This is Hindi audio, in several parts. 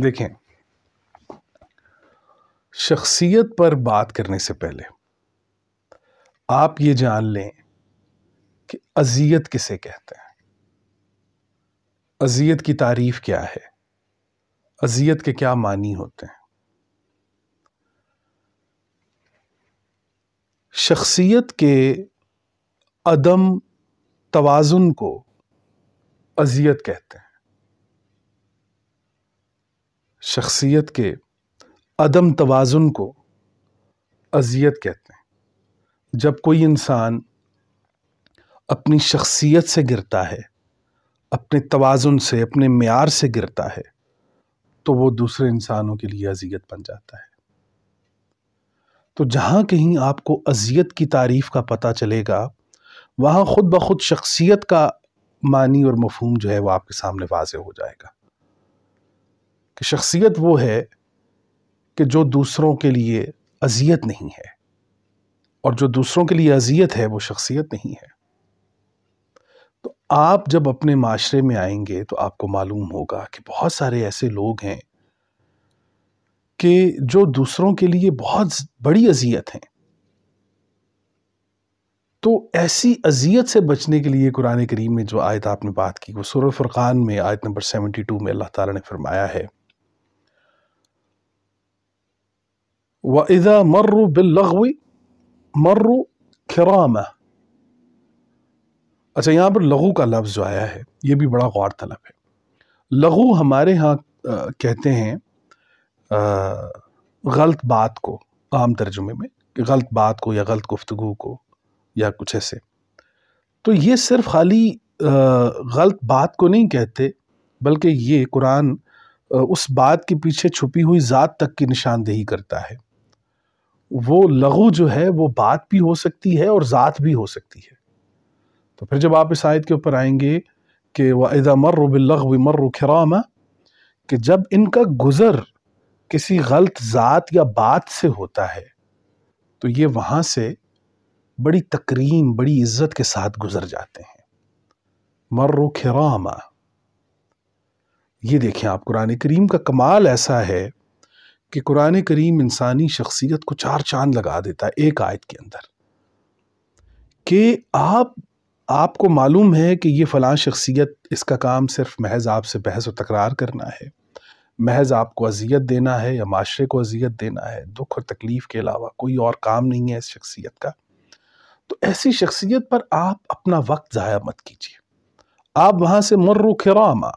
देखें शख्सियत पर बात करने से पहले आप ये जान लें कि अजियत किसे कहते हैं अजियत की तारीफ क्या है अजियत के क्या मानी होते हैं शख्सियत के अदम तोज़ुन को अजियत कहते हैं शख्सियत के अदम तोज़ुन को अजियत कहते हैं जब कोई इंसान अपनी शख्सियत से गिरता है अपने तोज़ुन से अपने मैार से गिरता है तो वो दूसरे इंसानों के लिए अजियत बन जाता है तो जहाँ कहीं आपको अजियत की तारीफ़ का पता चलेगा वहाँ ख़ुद ब खुद शख्सियत का मानी और मफहम जो है वो आपके सामने वाज हो जाएगा कि शख्सियत वो है कि जो दूसरों के लिए अजियत नहीं है और जो दूसरों के लिए अजियत है वो शख्सियत नहीं है तो आप जब अपने माशरे में आएंगे तो आपको मालूम होगा कि बहुत सारे ऐसे लोग हैं कि जो दूसरों के लिए बहुत बड़ी अजियत हैं तो ऐसी अजियत से बचने के लिए कुरान करीम में जो आयत आपने बात की वो सुर फुरक़ान में आयत नंबर सेवेंटी टू में अल्लाह ताला ने फरमाया है وإذا مروا باللغو مروا खरामा अच्छा यहाँ पर लघु का लफ्ज़ जो आया है ये भी बड़ा गौर तलब है लघु हमारे यहाँ कहते हैं गलत बात को आम तर्जुमे में गलत बात को या गलत गुफ्तगु को या कुछ ऐसे तो ये सिर्फ खाली गलत बात को नहीं कहते बल्कि ये कुरान उस बात के पीछे छुपी हुई ज़ात तक की निशानदेही करता है वो लघु जो है वो बात भी हो सकती है और ज़ात भी हो सकती है तो फिर जब आप इस आयत के ऊपर आएंगे कि वह इज़ा मर्र बिल्लघ मर्र खराम कि जब इनका गुज़र किसी गलत ज़ात या बात से होता है तो ये वहाँ से बड़ी तकरीम बड़ी इज्जत के साथ गुजर जाते हैं मर्र खरामा ये देखें आप कुरान करीम का कमाल ऐसा है कि कुरान करीम इंसानी शख्सियत को चार चांद लगा देता है एक आयत के अंदर कि आप आपको मालूम है कि ये फ़लाँ शख्सियत इसका काम सिर्फ महज आपसे बहस और तकरार करना है महज आपको अजियत देना है या माशरे को अजियत देना है दुख और तकलीफ़ के अलावा कोई और काम नहीं है इस शख्सियत का तो ऐसी शख्सियत पर आप अपना वक्त ज़ाया मत कीजिए आप वहाँ से मर्र खरामा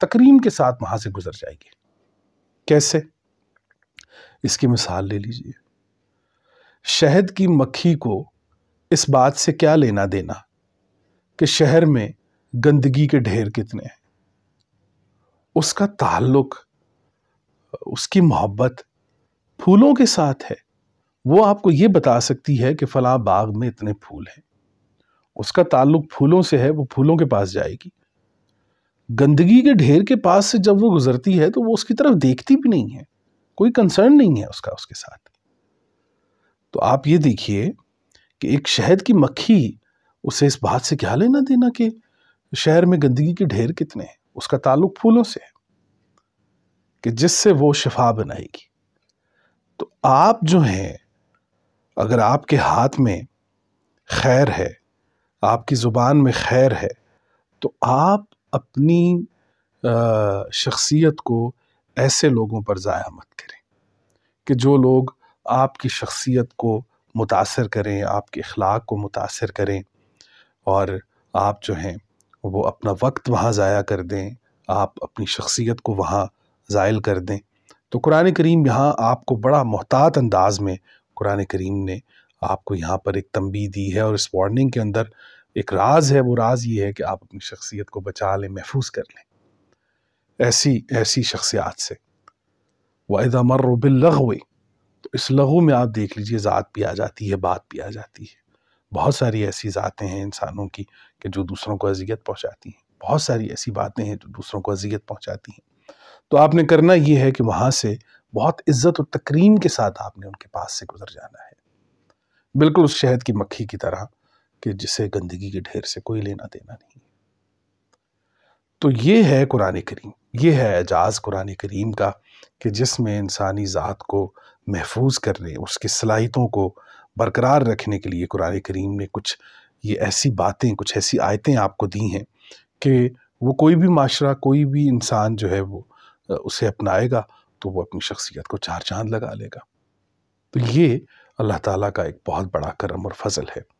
तकरीम के साथ वहाँ से गुजर जाएंगे कैसे इसकी मिसाल ले लीजिए शहद की मक्खी को इस बात से क्या लेना देना कि शहर में गंदगी के ढेर कितने हैं उसका ताल्लुक उसकी मोहब्बत फूलों के साथ है वो आपको ये बता सकती है कि फला बाग में इतने फूल हैं उसका ताल्लुक फूलों से है वो फूलों के पास जाएगी गंदगी के ढेर के पास से जब वो गुजरती है तो वो उसकी तरफ देखती भी नहीं है कोई कंसर्न नहीं है उसका उसके साथ तो आप ये देखिए कि एक शहद की मक्खी उसे इस बात से क्या लेना देना कि शहर में गंदगी के ढेर कितने हैं उसका ताल्लुक फूलों से है कि जिससे वो शिफा बनाएगी तो आप जो हैं अगर आपके हाथ में खैर है आपकी ज़ुबान में खैर है तो आप अपनी शख्सियत को ऐसे लोगों पर ज़ाया मत करें कि जो लोग आपकी शख्सियत को मुतासर करें आपके अखलाक को मुतासर करें और आप जो हैं वो अपना वक्त वहाँ ज़ाया कर दें आप अपनी शख्सियत को वहाँ ज़ायल कर दें तो कुरान करीम यहाँ आपको बड़ा मोहतात अंदाज में कुरान करीम ने आपको यहाँ पर एक तंबी दी है और इस वार्निंग के अंदर एक राज है वो राज ये है कि आप अपनी शख्सियत को बचा लें महफूज कर लें ऐसी ऐसी शख्सियात से वाहिदा मर्र बिल्लघव तो इस लघु में आप देख लीजिए ज़ात भी आ जाती है बात भी आ जाती है बहुत सारी ऐसी ज़ातें हैं इंसानों की कि जो दूसरों को अजियत पहुँचाती हैं बहुत सारी ऐसी बातें हैं जो दूसरों को अजियत पहुँचाती हैं तो आपने करना ये है कि वहाँ से बहुत इज्जत और तकरीम के साथ आपने उनके पास से गुजर जाना है बिल्कुल उस शहद की मक्खी की तरह कि जिसे गंदगी के ढेर से कोई लेना देना नहीं तो ये है कुरान करीम ये है एजाज़ कुरान करीम का कि जिसमें इंसानी ज़ात को महफूज करने उसकी सलाहितों को बरकरार रखने के लिए कुरान करीम ने कुछ ये ऐसी बातें कुछ ऐसी आयतें आपको दी हैं कि वो कोई भी माशरा कोई भी इंसान जो है वो उसे अपनाएगा तो वो अपनी शख्सियत को चार चांद लगा लेगा तो ये अल्लाह ताला का एक बहुत बड़ा करम और फजल है